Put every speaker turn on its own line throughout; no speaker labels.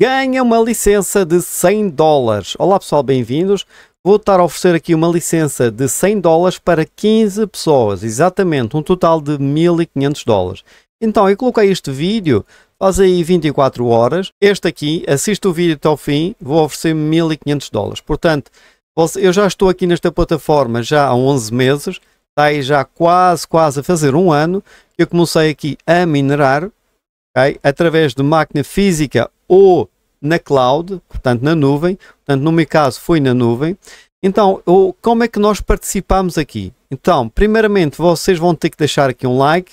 ganha uma licença de 100 dólares. Olá pessoal, bem-vindos. Vou estar a oferecer aqui uma licença de 100 dólares para 15 pessoas, exatamente, um total de 1500 dólares. Então, eu coloquei este vídeo, faz aí 24 horas. Este aqui, assista o vídeo até ao fim, vou oferecer 1500 dólares. Portanto, eu já estou aqui nesta plataforma já há 11 meses, está aí já quase, quase a fazer um ano. que Eu comecei aqui a minerar, Okay? através de máquina física ou na cloud, portanto na nuvem, portanto no meu caso foi na nuvem. Então, como é que nós participamos aqui? Então, primeiramente vocês vão ter que deixar aqui um like,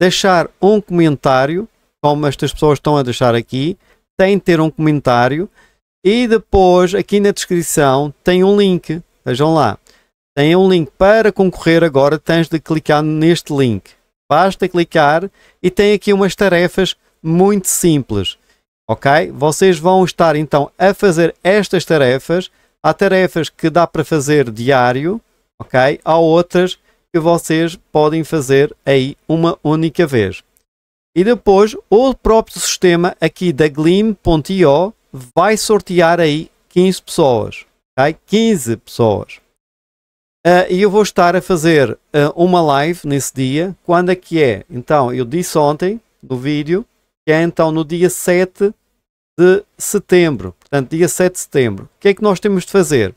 deixar um comentário, como estas pessoas estão a deixar aqui, tem de ter um comentário e depois aqui na descrição tem um link, vejam lá, tem um link para concorrer agora, tens de clicar neste link. Basta clicar e tem aqui umas tarefas muito simples ok? Vocês vão estar então a fazer estas tarefas. Há tarefas que dá para fazer diário, ok? Há outras que vocês podem fazer aí uma única vez. E depois o próprio sistema aqui da Gleam.io vai sortear aí 15 pessoas, ok? 15 pessoas. Uh, e eu vou estar a fazer uh, uma live nesse dia. Quando é que é? Então, eu disse ontem no vídeo que é então no dia 7 de setembro. Portanto, dia 7 de setembro. O que é que nós temos de fazer?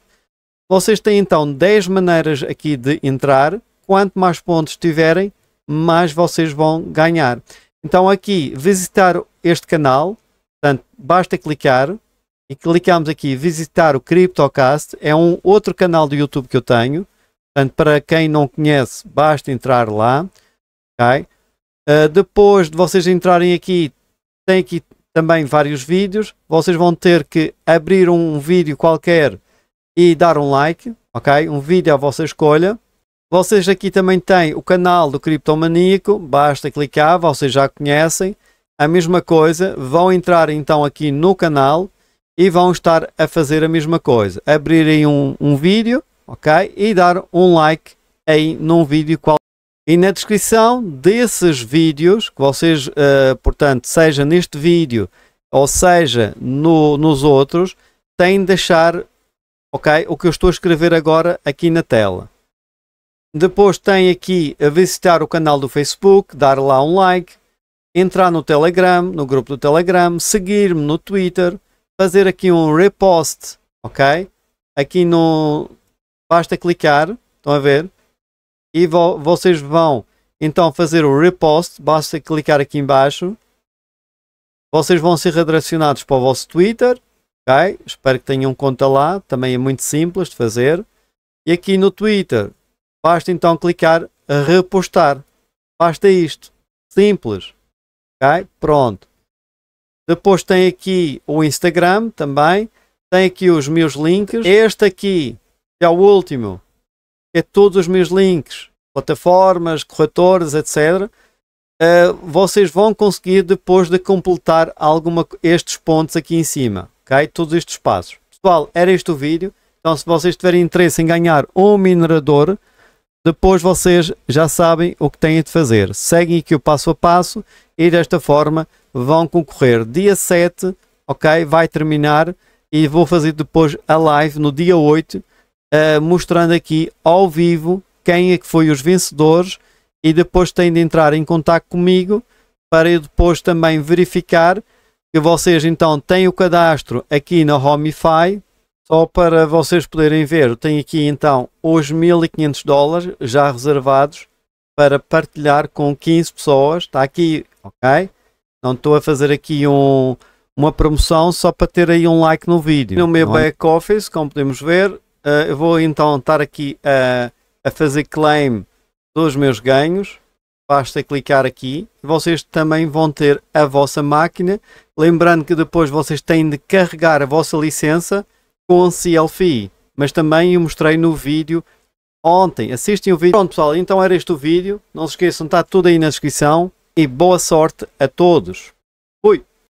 Vocês têm então 10 maneiras aqui de entrar. Quanto mais pontos tiverem, mais vocês vão ganhar. Então aqui, visitar este canal, portanto, basta clicar e clicamos aqui visitar o CryptoCast, é um outro canal do YouTube que eu tenho, portanto, para quem não conhece, basta entrar lá, ok? Uh, depois de vocês entrarem aqui, tem aqui também vários vídeos. Vocês vão ter que abrir um vídeo qualquer e dar um like, ok? Um vídeo à vossa escolha. Vocês aqui também têm o canal do Criptomaníaco, basta clicar, vocês já conhecem. A mesma coisa, vão entrar então aqui no canal e vão estar a fazer a mesma coisa. Abrirem um, um vídeo, ok? E dar um like aí num vídeo qual e na descrição desses vídeos, que vocês, uh, portanto, seja neste vídeo ou seja no, nos outros, têm de deixar ok, o que eu estou a escrever agora aqui na tela. Depois tem aqui a visitar o canal do Facebook, dar lá um like, entrar no Telegram, no grupo do Telegram, seguir-me no Twitter, fazer aqui um repost, ok? Aqui no... basta clicar, estão a ver? e vo vocês vão então fazer o repost, basta clicar aqui embaixo. Vocês vão ser redirecionados para o vosso Twitter, ok? Espero que tenham conta lá, também é muito simples de fazer. E aqui no Twitter, basta então clicar repostar. Basta isto, simples, ok? Pronto. Depois tem aqui o Instagram também, tem aqui os meus links. Este aqui é o último, é todos os meus links, plataformas, corretores, etc. Uh, eh, vocês vão conseguir depois de completar alguma, estes pontos aqui em cima, ok? Todos estes passos. Pessoal, era este o vídeo. Então, se vocês tiverem interesse em ganhar um minerador, depois vocês já sabem o que têm de fazer. Seguem aqui o passo a passo e desta forma vão concorrer. Dia 7, ok? Vai terminar e vou fazer depois a live no dia 8 uh, mostrando aqui ao vivo quem é que foi os vencedores e depois têm de entrar em contato comigo para eu depois também verificar que vocês então têm o cadastro aqui na Homify só para vocês poderem ver tenho aqui então os 1500 dólares já reservados para partilhar com 15 pessoas está aqui ok não estou a fazer aqui um, uma promoção só para ter aí um like no vídeo no meu back office como podemos ver Uh, eu vou então estar aqui a, a fazer claim dos meus ganhos. Basta clicar aqui. Vocês também vão ter a vossa máquina. Lembrando que depois vocês têm de carregar a vossa licença com CLFI. Mas também eu mostrei no vídeo ontem. Assistem o vídeo. Pronto pessoal, então era este o vídeo. Não se esqueçam, está tudo aí na descrição. E boa sorte a todos. Fui!